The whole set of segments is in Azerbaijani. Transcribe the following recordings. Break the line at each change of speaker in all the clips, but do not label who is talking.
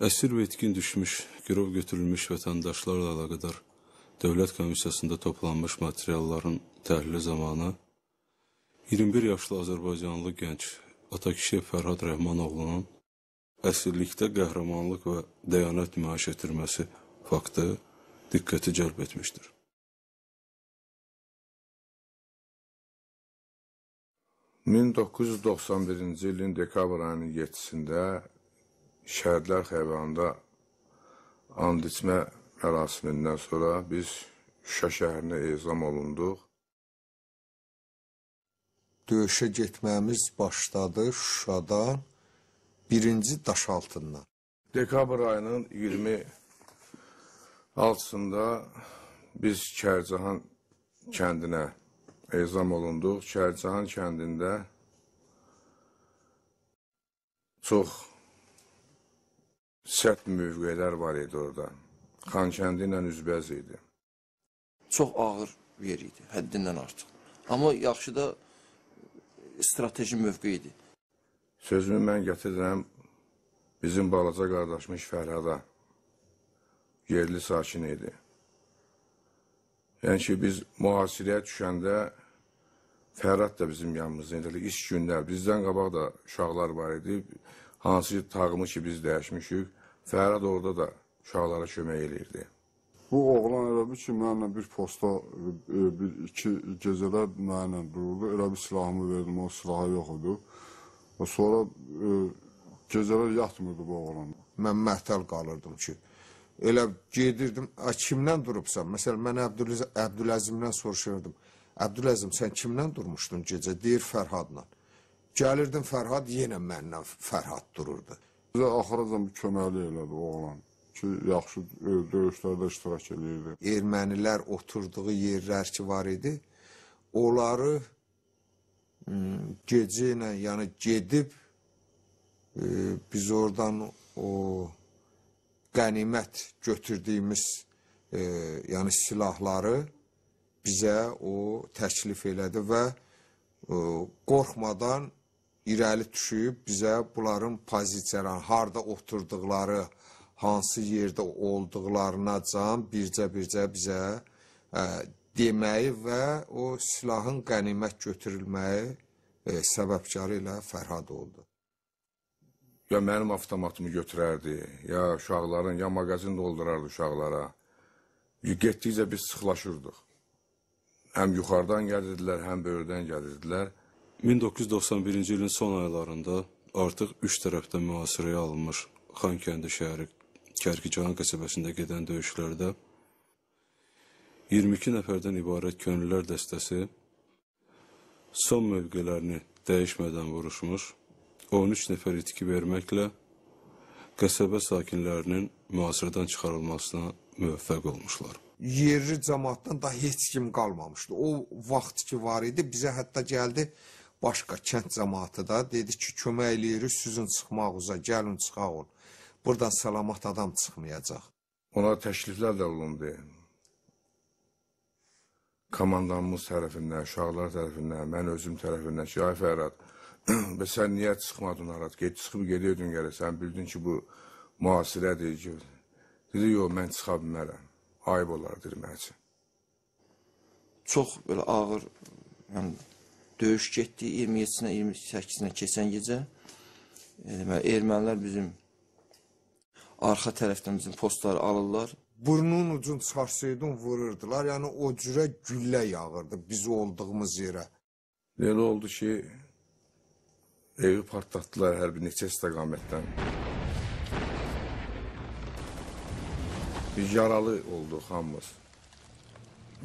Əsir və etkin düşmüş, girov götürülmüş vətəndaşlarla əlaqədar Dövlət Komissiyasında toplanmış materialların təhlili zamanı 21 yaşlı azərbaycanlı gənc Atakişiyev Fərhad Rəhmanoğlunun əsirlikdə qəhrəmanlıq və dəyanət nümayiş etdirməsi faktı diqqəti cəlb etmişdir.
...1991-ci ilin dekabr ayının 7-sində Şəhidlər Xəyvanında and içmə mərasimindən sonra biz Şuşa şəhərinə ezam olunduq
döyüşə getməyimiz başladı Şuşadan birinci daş altından.
Dekabr ayının 26-sında biz Kərcahan kəndinə ezam olunduq. Kərcahan kəndində çox sərt mövqelər var idi orada. Xankəndi ilə üzbəz idi. Çox ağır yer idi, həddindən artıq. Amma yaxşı da strateji mövqe idi. Sözümü mən gətirirəm bizim balaca qardaşmış Fərhada. Yerli sakin idi. Yəni ki, biz mühasirəyə düşəndə Fərhad da bizim yanımızda idi. İş günlər, bizdən qabaq da uşaqlar var idi. Hansı tağımı ki, biz dəyişmişik, Fərhad orada da uşaqlara kömək eləyirdi. Bu oğlan elə bir ki, mənimlə bir posta, e, bir, iki gecədə mənimlə dururdu. Elə bir silahımı verdim, o silahı yox idi. Və sonra e,
gecələr yatmırdı bu oğlan. Mən məhtəl qalırdım ki, elə gedirdim, ə, kimdən durubsan? Məsələn, mən Əbdüləz Əbdüləzimdən soruşurdum. Əbdüləzim, sən kimdən durmuşdun gecə? Deyir Fərhadla. Gəlirdim Fərhad, yenə mənlə Fərhad dururdu. Bizə axıracan köməkli elədi oğlan ki, yaxşı e, döyüşlərdə iştirak eləyirdi. Ermənilər oturduğu yerlər ki var idi, onları gecə ilə, yəni gedib e, biz oradan o qənimət götürdüyümüz e, yəni silahları bizə o təklif elədi və e, qorxmadan irəli düşüb bizə bunların pozisiyalarını, harda oturduqları, hansı yerdə olduqlarına can bircə-bircə bizə ə, e, deməyi və o silahın qənimət götürülməyi ə, e, səbəbkarı ilə Fərhad oldu.
Ya mənim avtomatımı götürərdi, ya uşaqların, ya maqazin doldurardı uşaqlara. Getdikcə biz sıxlaşırdıq. Həm yuxarıdan gəlirdilər,
həm böyürdən gəlirdilər. 1991-ci ilin son aylarında artıq üç tərəfdə mühasirəyə alınmış Xankəndi şəhəri Kərkicahan qəsəbəsində gedən döyüşlərdə 22 nəfərdən ibarət könüllülər dəstəsi son mövqələrini dəyişmədən vuruşmuş, 13 nəfər itki verməklə qəsəbə sakinlərinin mühasirədən çıxarılmasına müvəffəq olmuşlar
yerli cəmaatdan da heç kim qalmamışdı. O vaxt ki var idi, bizə hətta gəldi başqa kənd cəmaatı da, dedi ki, kömək eləyirik sizin çıxmağınıza, gəlin çıxaq olun. Buradan salamat adam çıxmayacaq. Ona təkliflər də olundu.
Komandamız tərəfindən, uşaqlar tərəfindən, mən özüm tərəfindən ki, ay Fərhad, və sən niyə çıxmadın Arat? Get çıxıb gedirdin gələ. Sən bildin ki, bu müasirədir ki. Dedi, yox, mən çıxa
bilmərəm. Ayıb olar dedi mənim üçün. Çox belə ağır, yəni döyüş getdi 27-sinə, 28-sinə keçən gecə. Deməli, ermənilər bizim arxa tərəfdən bizim postları alırlar.
Burnun ucun çıxarsaydın vururdular. Yəni o cürə güllə yağırdı biz olduğumuz yerə.
Elə oldu ki, evi partlatdılar hər bir neçə istiqamətdən. Biz yaralı olduq hamımız.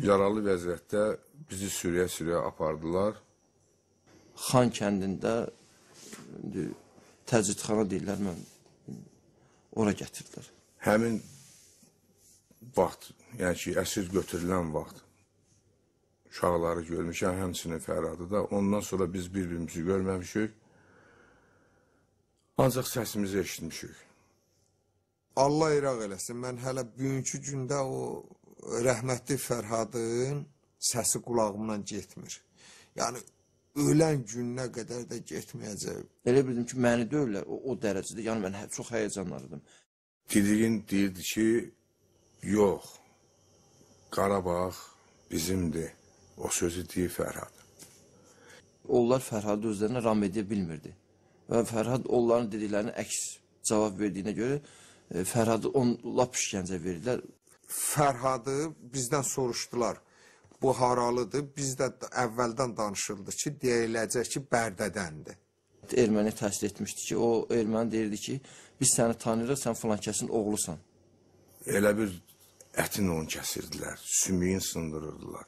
Yaralı vəziyyətdə bizi sürüyə-sürüyə
apardılar. Xan kəndində təcridxana deyirlər mən ora gətirdilər. Həmin
vaxt, yəni ki, əsir götürülən vaxt uşaqları görmüşəm, həmçinin Fəradı da. Ondan sonra biz bir-birimizi görməmişik. Ancaq səsimizi eşitmişik.
Allah iraq eləsin. Mən hələ bugünkü gündə o rəhmətli Fərhadın səsi qulağımdan getmir. Yəni
ölən gününə qədər də getməyəcək. Elə bildim ki, məni döyürlər o, o dərəcədə. Yəni mən hə, çox həyəcanlanırdım. Didigin deyirdi ki,
yox. Qarabağ bizimdir. O sözü deyir Fərhad.
Onlar Fərhadı özlərinə ram edə bilmirdi. Və Fərhad onların dediklərini əks cavab verdiyinə görə e, Fərhadı on lap işgəncə verdilər. Fərhadı bizdən soruşdular bu haralıdır. Bizdə əvvəldən danışıldı ki, deyiləcək ki, Bərdədəndir. Erməni təhsil etmişdi ki, o erməni deyirdi ki, biz səni tanıyırıq, sən filan kəsin oğlusan. Elə bir
ətin onu kəsirdilər, sümüyün sındırırdılar.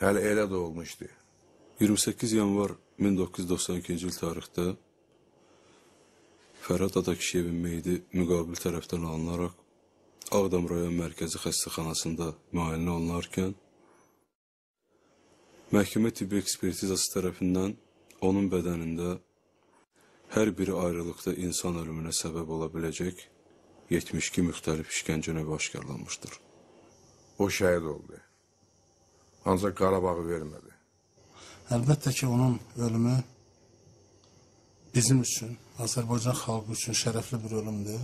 Hələ elə də olmuşdu. 28 yanvar 1992-ci il tarixdə Fərhad Atakişiyevin meyidi müqabil tərəfdən alınaraq Ağdam rayon mərkəzi xəstəxanasında müayinə olunarkən Məhkəmə tibbi ekspertizası tərəfindən onun bədənində hər biri ayrılıqda insan ölümünə səbəb ola biləcək 72 müxtəlif işgəncə növü aşkarlanmışdır. O şəhid oldu. Ancaq Qarabağı vermədi. Əlbəttə ki, onun ölümü bizim üçün, Azərbaycan xalqı üçün şərəfli bir ölümdür.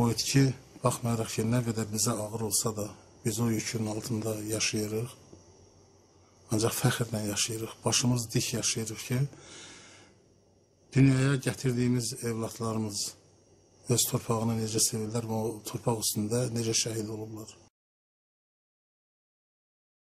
O etki, baxmayaraq ki, nə qədər bizə ağır olsa da, biz o yükün altında yaşayırıq. Ancaq fəxrlə yaşayırıq, başımız dik yaşayırıq ki, dünyaya gətirdiyimiz evlatlarımız öz torpağını necə sevirlər və o torpaq üstündə necə şəhid olublar.